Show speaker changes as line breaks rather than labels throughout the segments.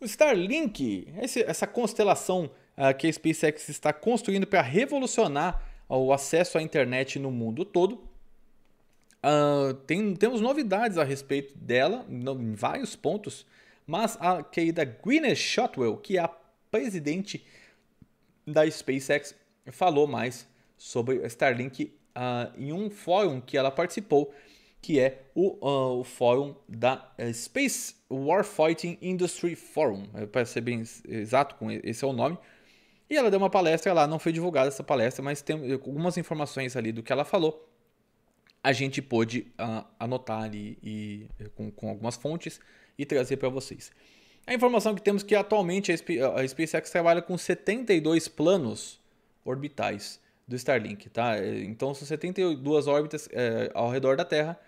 O Starlink, essa constelação que a SpaceX está construindo para revolucionar o acesso à internet no mundo todo, Uh, tem, temos novidades a respeito dela, em vários pontos, mas a querida Gwyneth Shotwell, que é a presidente da SpaceX, falou mais sobre Starlink uh, em um fórum que ela participou que é o, uh, o fórum da eh, Space Warfighting Industry Forum, é, para ser bem exato, esse é o nome. E ela deu uma palestra lá, não foi divulgada essa palestra, mas tem eh, algumas informações ali do que ela falou. A gente pôde uh, anotar ali e, eh, com, com algumas fontes e trazer para vocês. A informação que temos é que atualmente a ah, SpaceX trabalha com 72 planos orbitais do Starlink, tá? Então são 72 órbitas é, ao redor da Terra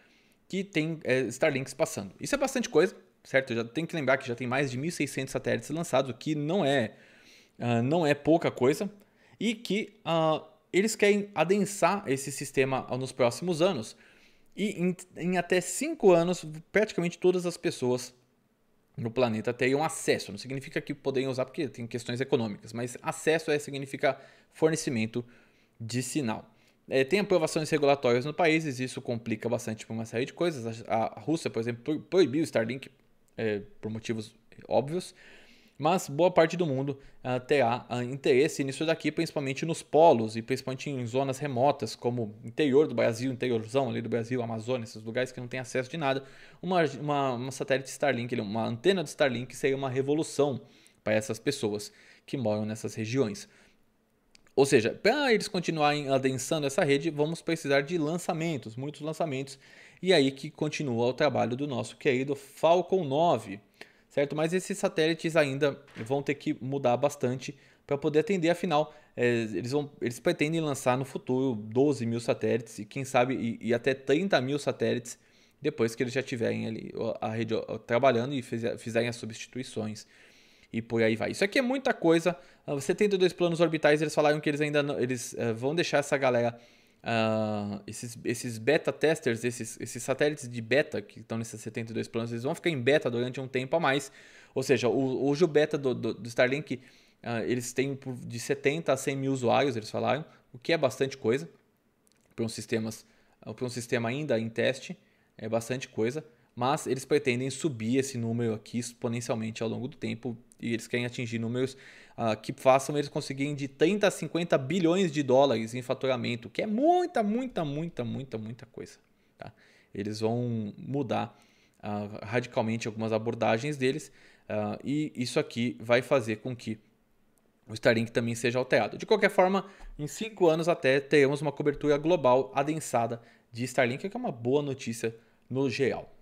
que tem é, Starlinks passando. Isso é bastante coisa, certo? Já tem que lembrar que já tem mais de 1.600 satélites lançados, o que não é, uh, não é pouca coisa, e que uh, eles querem adensar esse sistema nos próximos anos. E em, em até cinco anos, praticamente todas as pessoas no planeta teriam acesso. Não significa que podem usar, porque tem questões econômicas, mas acesso é, significa fornecimento de sinal é, tem aprovações regulatórias no país, isso complica bastante para tipo, uma série de coisas. A, a Rússia, por exemplo, proibiu o Starlink é, por motivos é, óbvios, mas boa parte do mundo uh, terá ah, interesse nisso daqui, principalmente nos polos e principalmente em zonas remotas, como interior do Brasil, interiorzão ali do Brasil, Amazônia, esses lugares que não tem acesso de nada. Uma, uma, uma satélite Starlink, uma antena do Starlink seria uma revolução para essas pessoas que moram nessas regiões. Ou seja, para eles continuarem adensando essa rede, vamos precisar de lançamentos, muitos lançamentos. E aí que continua o trabalho do nosso querido Falcon 9, certo? Mas esses satélites ainda vão ter que mudar bastante para poder atender, afinal, é, eles, vão, eles pretendem lançar no futuro 12 mil satélites e quem sabe e, e até 30 mil satélites depois que eles já tiverem ali a rede trabalhando e fizerem as substituições e por aí vai. Isso aqui é muita coisa. Uh, ah, 72 planos orbitais, eles falaram que eles ainda não, eles uh, vão deixar essa galera Uh, esses, esses beta testers, esses, esses satélites de beta que estão nesses 72 planos, eles vão ficar em beta durante um tempo a mais. Ou seja, o, hoje o beta do, do, do Starlink, uh, eles têm de 70 a 100 mil usuários, eles falaram, o que é bastante coisa para um, sistemas, para um sistema ainda em teste, é bastante coisa mas eles pretendem subir esse número aqui exponencialmente ao longo do tempo e eles querem atingir números uh, que façam eles conseguirem de 30 a 50 bilhões de dólares em faturamento, que é muita, muita, muita, muita, muita coisa. Tá? Eles vão mudar uh, radicalmente algumas abordagens deles uh, e isso aqui vai fazer com que o Starlink também seja alterado. De qualquer forma, em cinco anos até teremos uma cobertura global adensada de Starlink, que é uma boa notícia no geral.